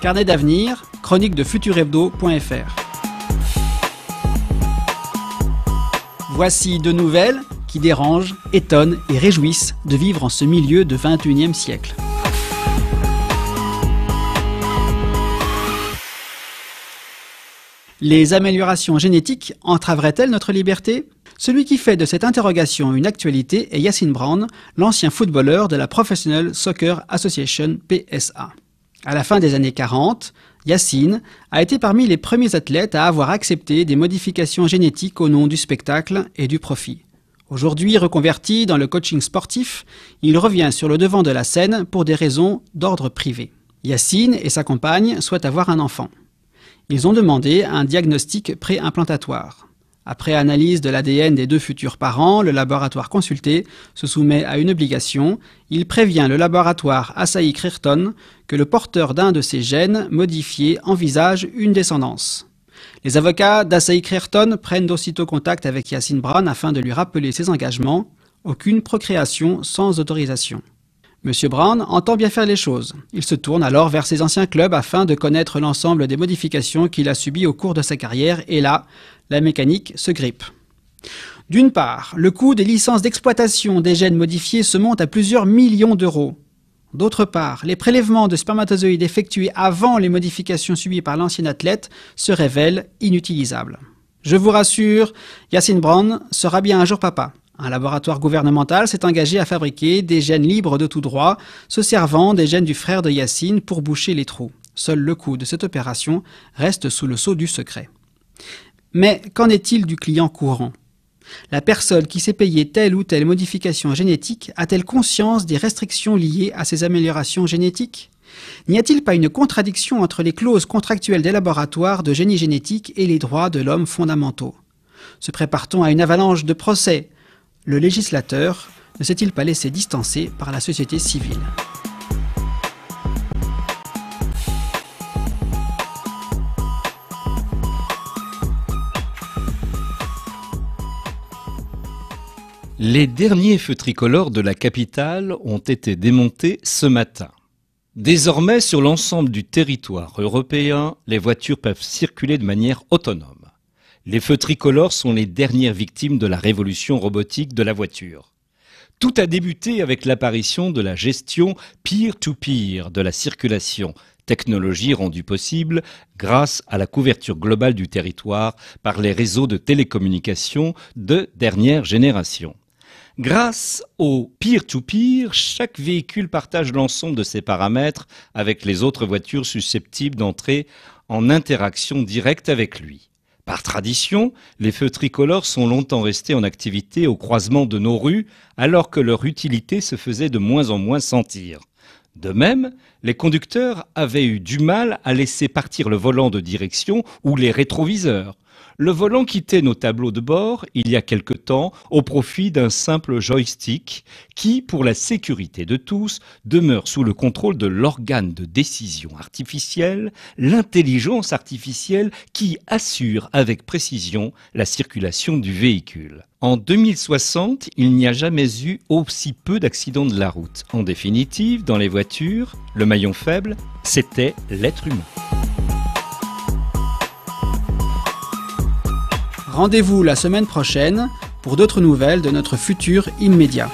Carnet d'avenir, chronique de futurhebdo.fr. Voici deux nouvelles qui dérangent, étonnent et réjouissent de vivre en ce milieu de 21e siècle. Les améliorations génétiques entraveraient-elles notre liberté Celui qui fait de cette interrogation une actualité est Yacine Brown, l'ancien footballeur de la Professional Soccer Association PSA. À la fin des années 40, Yacine a été parmi les premiers athlètes à avoir accepté des modifications génétiques au nom du spectacle et du profit. Aujourd'hui reconverti dans le coaching sportif, il revient sur le devant de la scène pour des raisons d'ordre privé. Yacine et sa compagne souhaitent avoir un enfant. Ils ont demandé un diagnostic préimplantatoire. Après analyse de l'ADN des deux futurs parents, le laboratoire consulté se soumet à une obligation. Il prévient le laboratoire Asahi Crichton que le porteur d'un de ces gènes modifiés envisage une descendance. Les avocats d'Asahi Crichton prennent aussitôt contact avec Yacine Brown afin de lui rappeler ses engagements. Aucune procréation sans autorisation. Monsieur Brown entend bien faire les choses. Il se tourne alors vers ses anciens clubs afin de connaître l'ensemble des modifications qu'il a subies au cours de sa carrière et là, la mécanique se grippe. D'une part, le coût des licences d'exploitation des gènes modifiés se monte à plusieurs millions d'euros. D'autre part, les prélèvements de spermatozoïdes effectués avant les modifications subies par l'ancien athlète se révèlent inutilisables. Je vous rassure, Yacine Brown sera bien un jour papa. Un laboratoire gouvernemental s'est engagé à fabriquer des gènes libres de tout droit, se servant des gènes du frère de Yacine pour boucher les trous. Seul le coût de cette opération reste sous le sceau du secret. Mais qu'en est-il du client courant La personne qui s'est payée telle ou telle modification génétique a-t-elle conscience des restrictions liées à ces améliorations génétiques N'y a-t-il pas une contradiction entre les clauses contractuelles des laboratoires de génie génétique et les droits de l'homme fondamentaux Se prépare-t-on à une avalanche de procès le législateur ne s'est-il pas laissé distancer par la société civile Les derniers feux tricolores de la capitale ont été démontés ce matin. Désormais, sur l'ensemble du territoire européen, les voitures peuvent circuler de manière autonome. Les feux tricolores sont les dernières victimes de la révolution robotique de la voiture. Tout a débuté avec l'apparition de la gestion peer-to-peer de la circulation, technologie rendue possible grâce à la couverture globale du territoire par les réseaux de télécommunications de dernière génération. Grâce au peer to -peer, chaque véhicule partage l'ensemble de ses paramètres avec les autres voitures susceptibles d'entrer en interaction directe avec lui. Par tradition, les feux tricolores sont longtemps restés en activité au croisement de nos rues, alors que leur utilité se faisait de moins en moins sentir. De même, les conducteurs avaient eu du mal à laisser partir le volant de direction ou les rétroviseurs le volant quittait nos tableaux de bord il y a quelque temps au profit d'un simple joystick qui, pour la sécurité de tous, demeure sous le contrôle de l'organe de décision artificielle, l'intelligence artificielle qui assure avec précision la circulation du véhicule. En 2060, il n'y a jamais eu aussi peu d'accidents de la route. En définitive, dans les voitures, le maillon faible, c'était l'être humain. Rendez-vous la semaine prochaine pour d'autres nouvelles de notre futur immédiat.